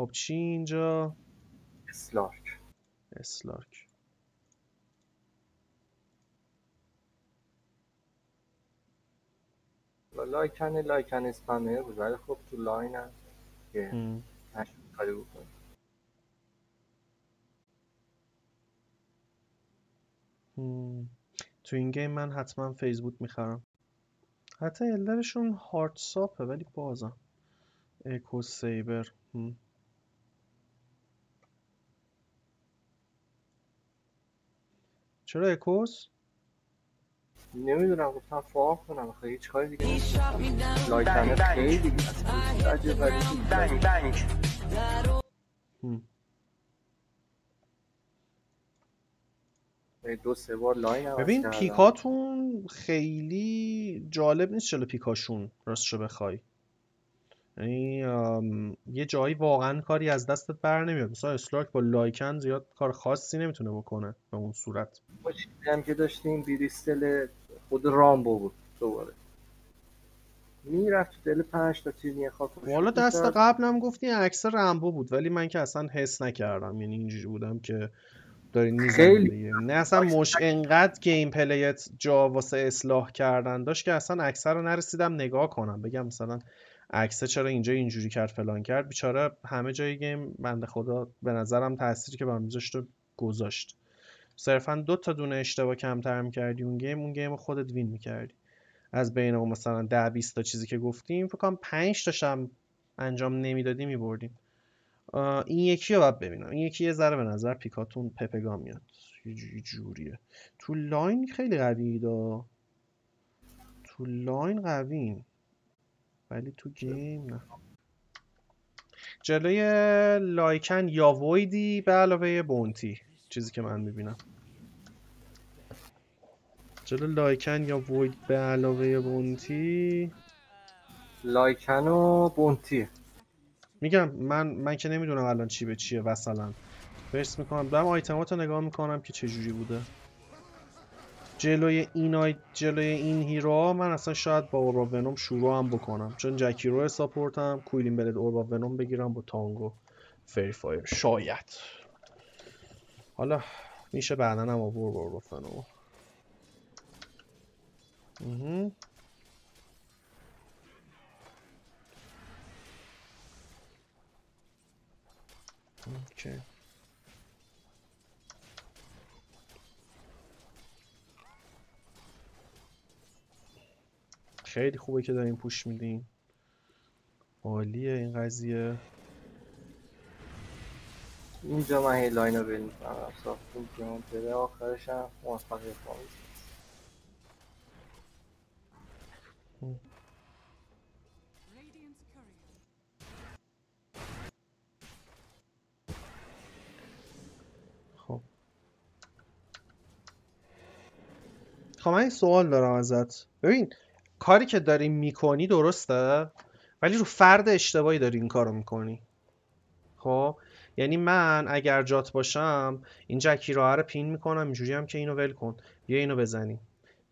خب چی اینجا اسلارک اسلارک لایکن لایکن اسپمه بود ولی خب تو لاین هم که کاری بکنیم تو این گیم من حتما فیسبوک میخرم حتی الدرشون هارد ساپه ولی بازم اکو سیبر چرا اکوس؟ نمیدونم گفتم فاق کنم خیلی هیچ کاری دیگه نمیدونم خیلی دیگه دو سه بار لاین ببین پیکاتون خیلی جالب نیست چلو پیکاشون شو بخوای این یه جایی واقعا کاری از دستت بر نمیاد مثلا اسلاک با لایکن زیاد کار خاصی نمیتونه بکنه به اون صورت ما هم که داشتیم بیریستل خود رامبو بود دوباره میرفت دل پنج تا تیر میخواد والا دست هم گفتی عکس رامبو بود ولی من که اصلا حس نکردم یعنی اینجوری بودم که دارین میزنید نه اصلا مش انقدر گیم پلیت جا واسه اصلاح کردن داشت که اصلا اکثر رو نرسیدم نگاه کنم بگم مثلا عکسه چرا اینجا اینجوری کرد فلان کرد بیچاره همه جای گیم بنده خدا به نظرم تاثیری که برام میذاشت گذاشت صرفا دو تا دونه اشتباه کمتر میکردی اون گیم اون گیم خودت وین میکردی از بین اون مثلا ده 20 تا چیزی که گفتیم فکر کنم 5 تاشم انجام نمیدادی میبردیم این یکی رو باید ببینم این یکی یه ذره به نظر پیکاتون پپگا میاد یه جوریه تو لاین خیلی قوی دا تو لاین قوین. ولی تو گیم نه جلوی لایکن یا ویدی به علاوه بونتی چیزی که من میبینم جلو لایکن یا وید به علاوه بونتی لایکن و بونتی میگم من من که نمیدونم الان چی به چیه مثلا فرست میکنم دارم آیتماتو نگاه میکنم که چه جوری بوده جلوی اینای جلوی این هیرو من اصلا شاید با اورا ونوم شروع هم بکنم چون جکی رو ساپورتم کویلین بلد اوربا ونوم بگیرم با تانگو فری فایر شاید حالا میشه بعدا هم آورد اورا ونوم اوکی خیلی خوبه که داریم پوش میدیم عالیه این قضیه اینجا من هی لاین رو بل میکنم ساختیم که من بره آخرش هم موفقیت خب خب من این سوال دارم ازت ببین کاری که داری میکنی درسته ولی رو فرد اشتباهی داری این کارو میکنی خب یعنی من اگر جات باشم این جکی راه رو پین میکنم اینجوری هم که اینو ول کن بیا اینو بزنیم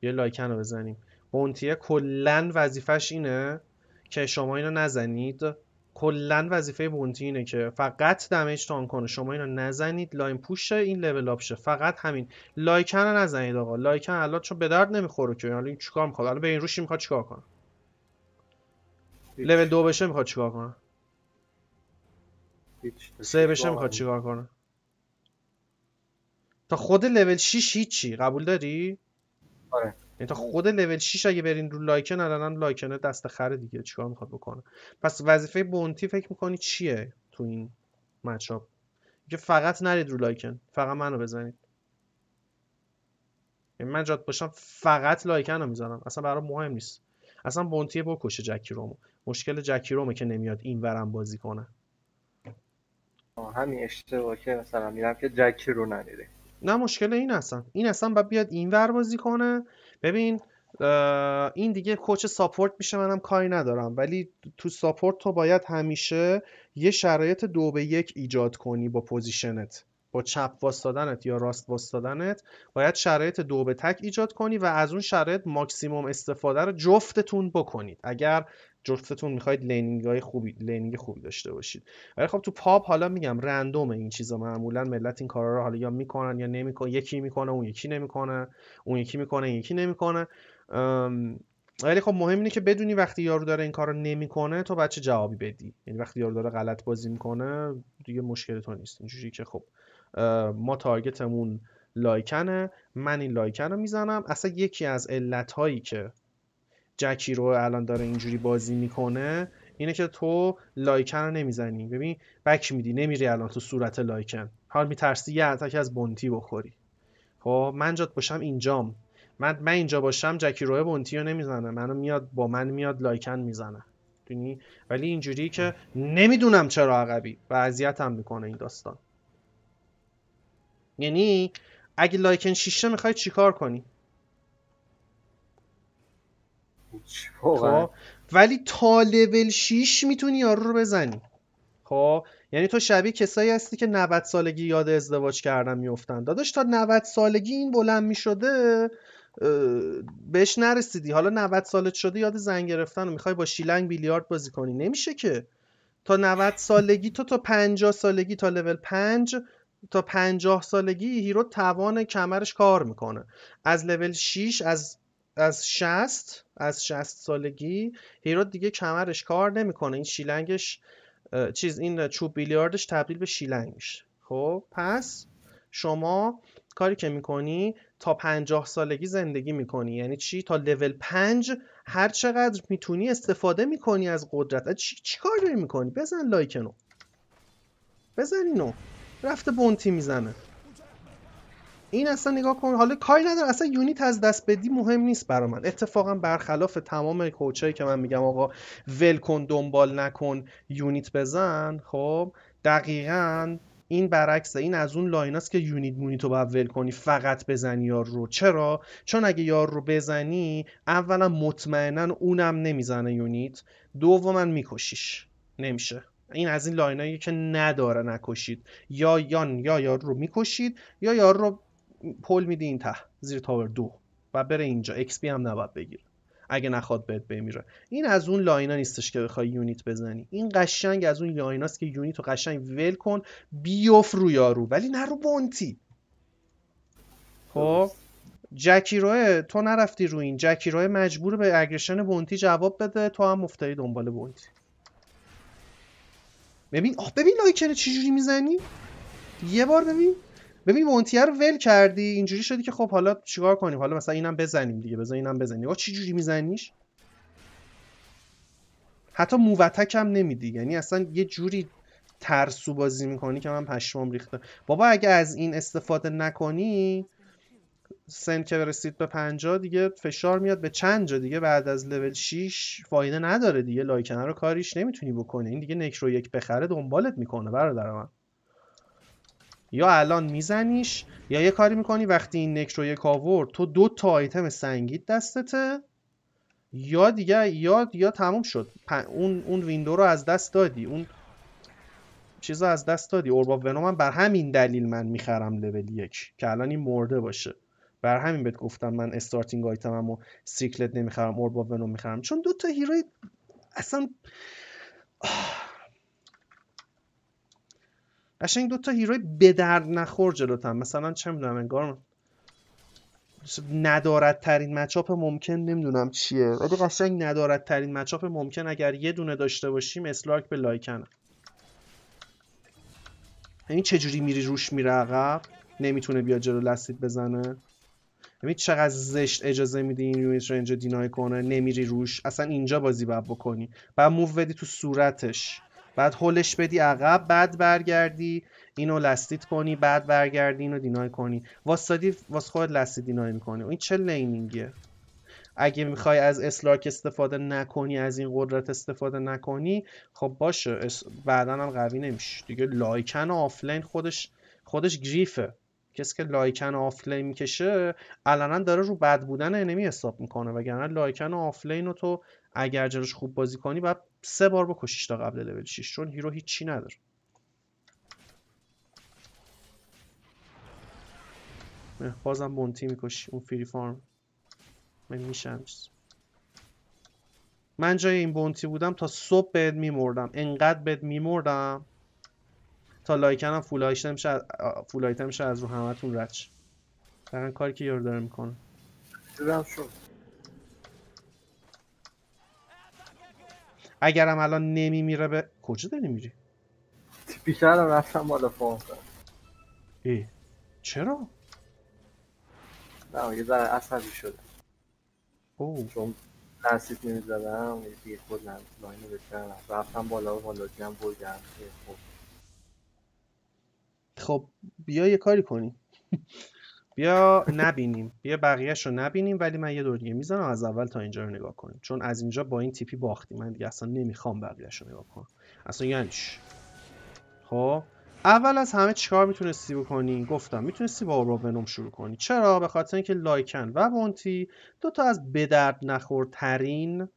بیا لایکن رو بزنیم بونتیه کلا وظیفش اینه که شما اینو نزنید کلا وظیفه بونتی اینه که فقط دمیج تان کنه شما اینو نزنید لاین پوش این لول اپ شه فقط همین لایکن رو نزنید آقا لایکن الان چون به درد نمیخوره که حالا این چیکار میخواد الان به این روشی میخواد چیکار کنه لول دو بشه میخواد چیکار کنه سه بشه میخواد چیکار کنه تا خود لول 6 هیچی قبول داری آره یعنی تا خود لول 6 اگه برین رو لایکن الان لایکنه دست خره دیگه چیکار میخواد بکنه پس وظیفه بونتی فکر میکنی چیه تو این مچاپ که فقط نرید رو لایکن فقط منو بزنید یعنی من جات باشم فقط لایکن رو میزنم اصلا برای مهم نیست اصلا بونتی بکشه جکی رومو مشکل جکی رومه که نمیاد این ورم بازی کنه همین اشتباه که مثلا میرم که جکی رو نریده نه مشکل این اصلا این اصلا باید بیاد این ور بازی کنه ببین این دیگه کوچ ساپورت میشه منم کاری ندارم ولی تو ساپورت تو باید همیشه یه شرایط دو به یک ایجاد کنی با پوزیشنت با چپ واستادنت یا راست واستادنت باید شرایط دو به تک ایجاد کنی و از اون شرایط ماکسیموم استفاده رو جفتتون بکنید اگر جفتتون میخواید لینینگ های خوبی لینینگ خوبی داشته باشید ولی خب تو پاپ حالا میگم رندوم این چیزا معمولا ملت این کارا رو حالا یا میکنن یا نمیکنن یکی میکنه اون یکی نمیکنه اون یکی میکنه یکی نمیکنه ولی خب مهم اینه که بدونی وقتی یارو داره این کارو نمیکنه تو بچه جوابی بدی یعنی وقتی یارو داره غلط بازی میکنه دیگه مشکل تو نیست اینجوری که خب ما تارگتمون لایکنه من این لایکن رو میزنم اصلا یکی از علت که جکی رو الان داره اینجوری بازی میکنه اینه که تو لایکن رو نمیزنی ببین بک میدی نمیری الان تو صورت لایکن حال میترسی یه اتک از بونتی بخوری خب من جات باشم اینجام من من اینجا باشم جکی روه بونتی رو نمیزنه منو میاد با من میاد لایکن میزنه ولی اینجوری که نمیدونم چرا عقبی و اذیتم میکنه این داستان یعنی اگه لایکن شیشه میخوای چیکار کنی خب ولی تا لول 6 میتونی یارو رو بزنی خب یعنی تو شبیه کسایی هستی که 90 سالگی یاد ازدواج کردن میفتن داداش تا 90 سالگی این بلند میشده بهش نرسیدی حالا 90 سالت شده یاد زنگ گرفتن و میخوای با شیلنگ بیلیارد بازی کنی نمیشه که تا 90 سالگی تو تا 50 سالگی تا لول 5 تا 50 سالگی هیرو توان کمرش کار میکنه از لول 6 از از 60 از 60 سالگی هیراد دیگه کمرش کار نمیکنه این شیلنگش چیز این چوب بیلیاردش تبدیل به شیلنگ میشه خب پس شما کاری که میکنی تا پنجاه سالگی زندگی میکنی یعنی چی تا لول پنج هر چقدر میتونی استفاده میکنی از قدرت چی, چی کار داری میکنی بزن لایکنو بزن اینو رفته بونتی میزنه این اصلا نگاه کن حالا کاری نداره اصلا یونیت از دست بدی مهم نیست برا من اتفاقا برخلاف تمام کوچایی که من میگم آقا ول کن دنبال نکن یونیت بزن خب دقیقا این برعکس این از اون است که یونیت مونیت رو باید ول کنی فقط بزنی یار رو چرا چون اگه یار رو بزنی اولا مطمئنا اونم نمیزنه یونیت دوما میکشیش نمیشه این از این لاینایی که نداره نکشید یا یان یا یار رو میکشید یا یار رو پل میدی این ته زیر تاور دو و بره اینجا بی هم نباید بگیره اگه نخواد بهت بمیره این از اون لاینا نیستش که بخوای یونیت بزنی این قشنگ از اون لایناست که یونیت رو قشنگ ول کن بیوف رو یارو ولی نه رو بونتی خب جکی تو نرفتی رو این جکی روه مجبور به اگریشن بونتی جواب بده تو هم مفتری دنبال بونتی ببین آه ببین لایکنه چجوری میزنی یه بار ببین ببین مونتیه رو ول کردی اینجوری شدی که خب حالا چیکار کنیم حالا مثلا اینم بزنیم دیگه بزن اینم بزنیم با چی جوری میزنیش حتی مووتک هم نمیدی یعنی اصلا یه جوری ترسو بازی میکنی که من پشمام ریخته بابا اگه از این استفاده نکنی سن که رسید به 50 دیگه فشار میاد به چند جا دیگه بعد از لول 6 فایده نداره دیگه لایکنه رو کاریش نمیتونی بکنی این دیگه نکرو یک بخره دنبالت میکنه برادر من یا الان میزنیش یا یه کاری میکنی وقتی این نک رو یک آور تو دو تا آیتم سنگید دستته یا دیگه یا یا تموم شد اون اون ویندو رو از دست دادی اون چیز رو از دست دادی اورباب ونوم من بر همین دلیل من میخرم لول یک که الان این مرده باشه بر همین بهت گفتم من استارتینگ آیتمم و سیکلت نمیخرم اورباب ونوم میخرم چون دو تا هیروی اصلا آه. قشنگ دوتا هیروی به درد نخور جلوتم مثلا چه میدونم انگار ندارد ترین مچاپ ممکن نمیدونم چیه ولی قشنگ ندارد ترین مچاپ ممکن اگر یه دونه داشته باشیم اسلاک به لایکنه یعنی چجوری میری روش میره عقب نمیتونه بیا جلو لستید بزنه یعنی چقدر زشت اجازه میدی این یونیت رنج دینای کنه نمیری روش اصلا اینجا بازی باید بکنی بعد موو بدی تو صورتش بعد هولش بدی عقب بعد برگردی اینو لستید کنی بعد برگردی اینو دینای کنی واسادی واس خود لستید دینای میکنی این چه لینینگه اگه میخوای از اسلاک استفاده نکنی از این قدرت استفاده نکنی خب باشه اس... بعدا هم قوی نمیشه دیگه لایکن آفلین خودش خودش گریفه کسی که لایکن آفلین میکشه الان داره رو بد بودن انمی حساب میکنه وگرنه لایکن آفلین رو تو اگر جلوش خوب بازی کنی بعد سه بار بکشیش تا قبل لول 6 چون هیرو هیچی نداره بازم بونتی میکشی اون فری فارم من میشم من جای این بونتی بودم تا صبح بهت میمردم انقدر بهت میمردم تا لایکنم فول آیتم فول از رو همتون رچ دقیقا کاری که یارو داره میکنه اگرم الان نمی میره به کجا داری میری بیشتر هم رفتم بالا فوق ای چرا نه یه ذره عصبی شده او چون تحصیل نمی زدم یه خود لاینو بکنم رفتم بالا و بالا هم بودم خب خب بیا یه کاری کنی بیا نبینیم بیا بقیهش رو نبینیم ولی من یه دور دیگه میزنم از اول تا اینجا رو نگاه کنیم چون از اینجا با این تیپی باختیم من دیگه اصلا نمیخوام بقیهش رو نگاه کنم اصلا یعنیش خب اول از همه چیکار میتونستی بکنی گفتم میتونستی با بنوم شروع کنی چرا به خاطر اینکه لایکن و بونتی دو تا از بدرد نخورترین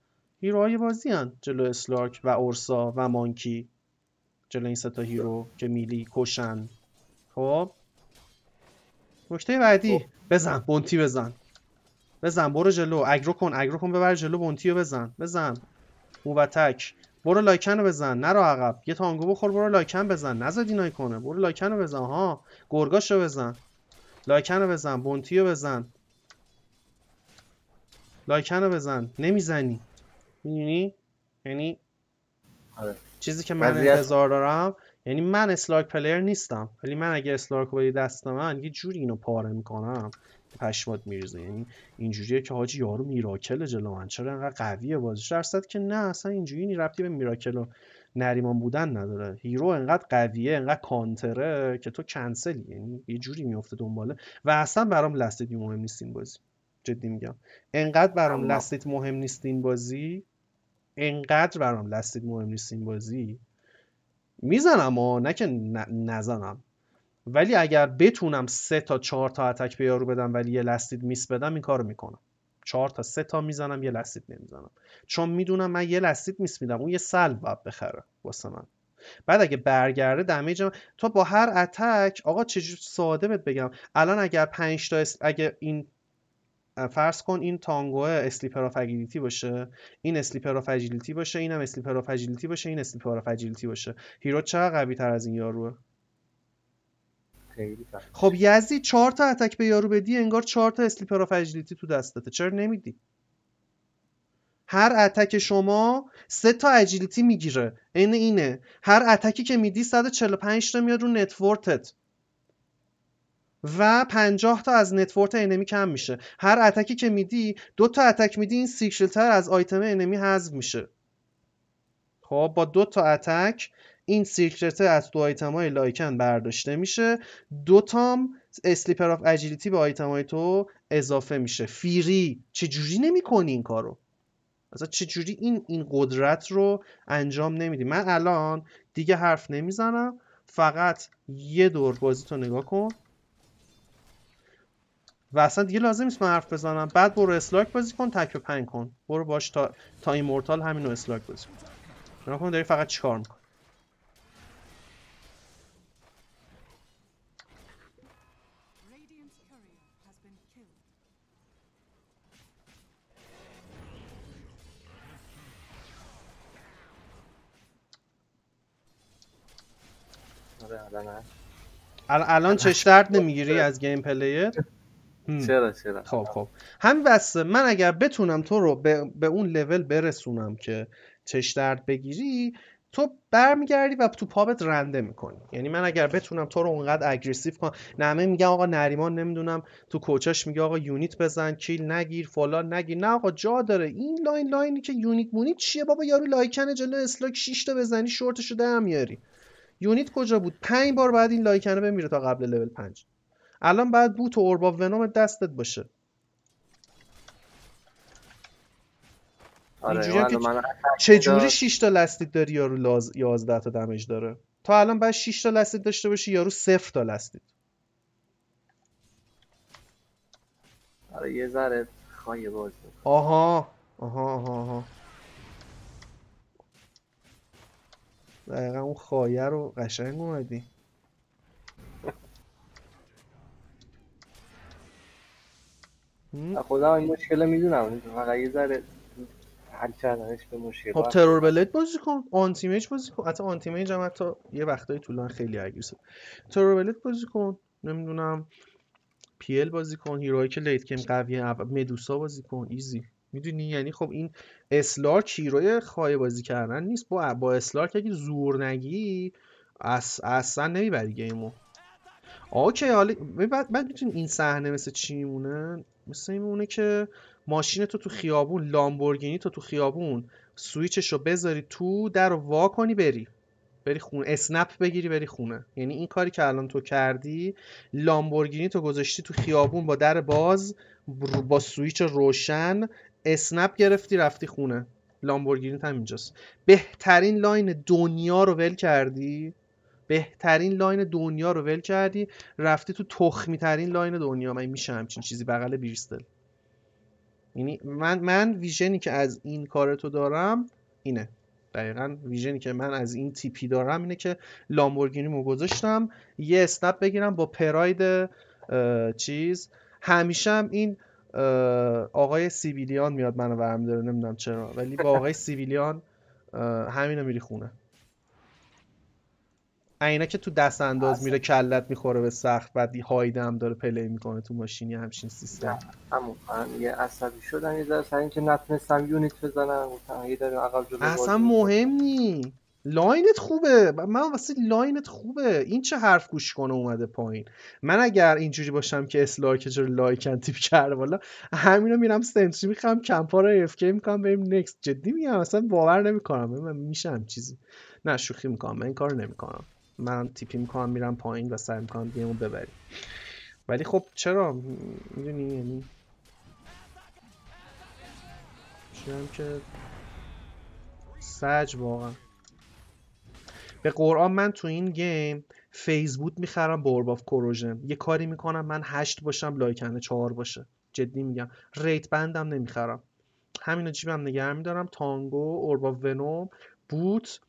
هیروهای بازی جلو اسلارک و اورسا و مانکی جلو این ستا هیرو که میلی کشن خب نکته بعدی خب. بزن بونتی بزن بزن برو جلو اگرو کن اگرو کن ببر جلو بونتی رو بزن بزن موبتک برو لایکن رو بزن نرا عقب یه تانگو بخور برو لایکن بزن نزدی دینای کنه برو لایکن بزن ها گرگاش رو بزن لایکن بزن بونتی رو بزن لایکن بزن نمیزنی میدونی یعنی آره. چیزی که من انتظار دارم یعنی من اسلاک پلیر نیستم ولی من اگه اسلاک بدی دست من یه جوری اینو پاره میکنم پشمات میریزه یعنی اینجوریه که حاجی یارو میراکل جلو من چرا انقدر قویه بازیش درصد که نه اصلا اینجوری نی به میراکل و نریمان بودن نداره هیرو انقدر قویه انقدر کانتره که تو کنسلی یعنی یه جوری میفته دنباله و اصلا برام لستیت مهم نیست این بازی جدی میگم انقدر برام لستیت مهم نیست این بازی انقدر برام لستیت مهم نیست این بازی میزنم و نه که نزنم ولی اگر بتونم سه تا چهار تا اتک به یارو بدم ولی یه لستید میس بدم این کارو میکنم چهار تا سه تا میزنم یه لستید نمیزنم چون میدونم من یه لستید میس میدم اون یه سلب باید بخره واسه من بعد اگه برگرده دمیج تو با هر اتک آقا چجور ساده بهت بگم الان اگر پنج تا اگه این فرض کن این تانگو اسلیپر اف باشه این اسلیپر اف باشه اینم اسلیپر اف باشه این اسلیپر اف باشه هیرو چقدر قوی تر از این یاروه خب یزدی چهار تا اتک به یارو بدی انگار چهار تا اسلیپر اف اجیلیتی تو دستته چرا نمیدی هر اتک شما سه تا اجیلیتی میگیره اینه اینه هر اتکی که میدی 145 تا میاد رو نتورتت و 50 تا از نتورت انمی کم میشه هر اتکی که میدی دو تا اتک میدی این سیکشلتر از آیتم انمی حذف میشه خب با دو تا اتک این سیکرته از دو آیتم های لایکن برداشته میشه دو تام اسلیپر آف اجیلیتی به آیتم های تو اضافه میشه فیری چجوری نمی کنی این کارو اصلا چجوری این این قدرت رو انجام نمیدی من الان دیگه حرف نمیزنم فقط یه دور بازی تو نگاه کن و اصلا دیگه لازم نیست من حرف بزنم بعد برو اسلاک بازی کن تک پنگ کن برو باش تا تا این مورتال همینو اسلاک بازی کن نگاه کن داری فقط چیکار میکن آره، الان چش درد نمیگیری آره. از گیم پلیت چرا چرا خب خب هم من اگر بتونم تو رو به, به اون لول برسونم که چش درد بگیری تو برمیگردی و تو پابت رنده میکنی یعنی من اگر بتونم تو رو اونقدر اگریسیو کنم نمه میگم آقا نریمان نمیدونم تو کوچاش میگه آقا یونیت بزن کیل نگیر فلان نگیر نه آقا جا داره این لاین لاینی که یونیت مونی چیه بابا یارو لایکن جلو اسلاک 6 تا بزنی شورتشو در میاری یونیت کجا بود 5 بار بعد این لایکنه بمیره تا قبل لول 5 الان باید بوت و اوربا ونوم دستت باشه آره که من چجوری 6 تا لستید داری یارو 11 تا دمج داره تا الان باید 6 تا لستید داشته باشی یارو 0 تا لستید آره یه ذره خواهی باز آها آها آها آها دقیقا اون خایه رو قشنگ اومدی خودم این مشکل میدونم فقط یه ذره حل کردنش به مشکل خب ترور بلید بازی کن آنتی میج بازی کن حتی آنتی میج هم حتی یه وقتای طولان خیلی اگریسیو ترور بلید بازی کن نمیدونم پیل بازی کن هیروهایی که لیت کم قویه مدوسا بازی کن ایزی میدونی یعنی خب این اسلار چیروی خواهی بازی کردن نیست با با اسلار که اگه زور نگی اصلا نمیبری گیمو اوکی حالا بعد میتونی این صحنه مثل چی مثل این اونه که ماشین تو تو خیابون لامبورگینی تو تو خیابون سویچش رو بذاری تو در وا کنی بری بری خونه اسنپ بگیری بری خونه یعنی این کاری که الان تو کردی لامبورگینی تو گذاشتی تو خیابون با در باز با سویچ روشن اسنپ گرفتی رفتی خونه لامبورگینی هم اینجاست بهترین لاین دنیا رو ول کردی بهترین لاین دنیا رو ول کردی رفتی تو تخمی ترین لاین دنیا من میشه همچین چیزی بغل بیرستل یعنی من من ویژنی که از این کار تو دارم اینه دقیقا ویژنی که من از این تیپی دارم اینه که لامبورگینی مو گذاشتم یه اسنپ بگیرم با پراید چیز همیشه هم این آقای سیویلیان میاد منو برم داره نمیدونم چرا ولی با آقای سیویلیان همینو میری خونه اینا که تو دست انداز میره کلت میخوره به سخت بعد هایده هم داره پلی میکنه تو ماشینی همچین سیستم همون یه عصبی شدن یه ذره سر که نتونستم یونیت بزنم اصلا مهم نی لاینت خوبه من واسه لاینت خوبه این چه حرف گوش کنه اومده پایین من اگر اینجوری باشم که اسلایک که جور لایکن تیپ کرده والا همینو میرم سنتری میخوام کمپا رو اف کی میکنم بریم جدی میگم اصلا باور نمیکنم من میشم چیزی نه شوخی میکنم من این کارو نمیکنم من تیپی میکنم میرم پایین و سعی میکنم گیمو ببریم ولی خب چرا میدونی یعنی شیرم که سج واقعا به قرآن من تو این گیم فیسبوک میخرم با اورباف کروژن یه کاری میکنم من هشت باشم لایکنه چهار باشه جدی میگم ریت بندم نمیخرم همینو جیبم نگه میدارم تانگو اورباف ونوم بوت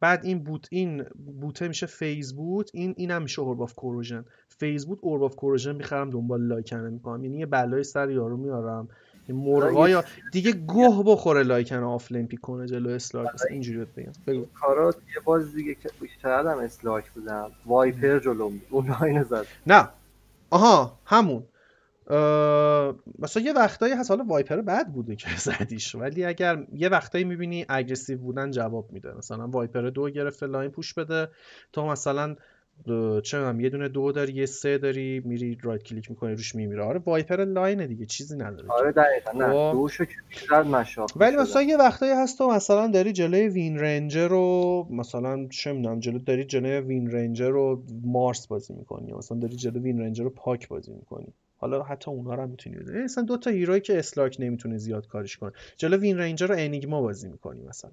بعد این بوت این بوته میشه فیز بوت این اینم میشه اورب اف کوروژن فیز بوت اورب اف کوروژن میخرم دنبال لایکنه میکنم یعنی یه بلای سر یارو میارم مرغا آره، یا دیگه گوه بخوره لایکن آفلیمپیک کنه جلو اسلاک آره. اینجوری بگم بگو کارا یه باز دیگه که بیشتر هم اسلاک بودم وایپر جلو اون زد نه آها همون مثلا یه وقتایی هست حالا وایپر بد بوده که زدیش ولی اگر یه وقتایی میبینی اگریسیو بودن جواب میده مثلا وایپر دو گرفته لاین پوش بده تا مثلا چه هم یه دونه دو داری یه سه داری میری رایت کلیک میکنی روش میمیره آره وایپر لاینه دیگه چیزی نداره آره نه خب. ولی مثلا یه وقتایی هست تو مثلا داری جلوی وین رنجر رو مثلا چه میدونم جلو داری جلوی وین رنجر رو مارس بازی میکنی مثلا داری جلوی وین رنجر رو پاک بازی میکنی حالا حتی اونها رو هم میتونی بزنی مثلا یعنی دو تا هیروی که اسلاک نمیتونه زیاد کارش کنه جلو وین رنجر رو انیگما بازی میکنی مثلا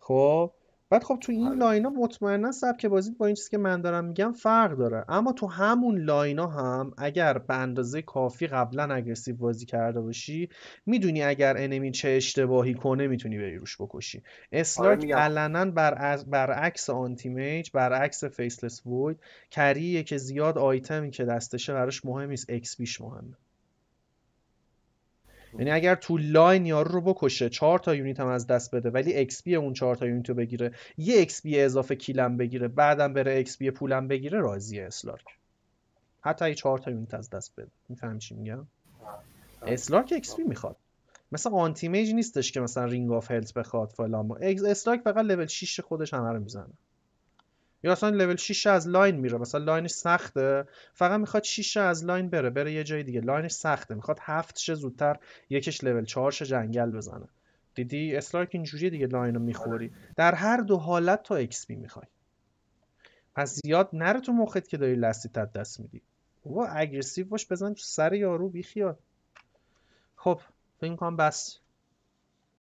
خب بعد خب تو این لاین آره. لاینا مطمئنا سبک بازی با این چیزی که من دارم میگم فرق داره اما تو همون ها هم اگر به اندازه کافی قبلا اگرسیو بازی کرده باشی میدونی اگر انمی چه اشتباهی کنه میتونی بری روش بکشی اسلاک آره، علنا بر از برعکس آنتیمیج برعکس فیسلس وید کریه که زیاد آیتمی که دستشه براش مهم نیست اکس بیش مهمه یعنی اگر تو لاین یارو رو بکشه چهار تا یونیت هم از دست بده ولی اکس اون چهار تا یونیت رو بگیره یه اکس اضافه کیلم بگیره بعدم بره اکس بی پولم بگیره راضیه اسلارک حتی اگه چهار تا یونیت از دست بده میفهمی چی میگم اسلاک اکس بی میخواد مثلا آنتی میج نیستش که مثلا رینگ آف هلت بخواد فلان اسلاک فقط لول 6 خودش همه رو میزنه یا اصلا لول 6 از لاین میره مثلا لاینش سخته فقط میخواد 6 از لاین بره بره یه جای دیگه لاینش سخته میخواد 7 شه زودتر یکش لول 4 شه جنگل بزنه دیدی اسلاک اینجوری دیگه لاین رو میخوری در هر دو حالت تو اکس پی میخوای پس زیاد نره تو مخت که داری تا دست میدی بابا اگریسیو باش بزن تو سر یارو بیخیال خب فکر کنم بس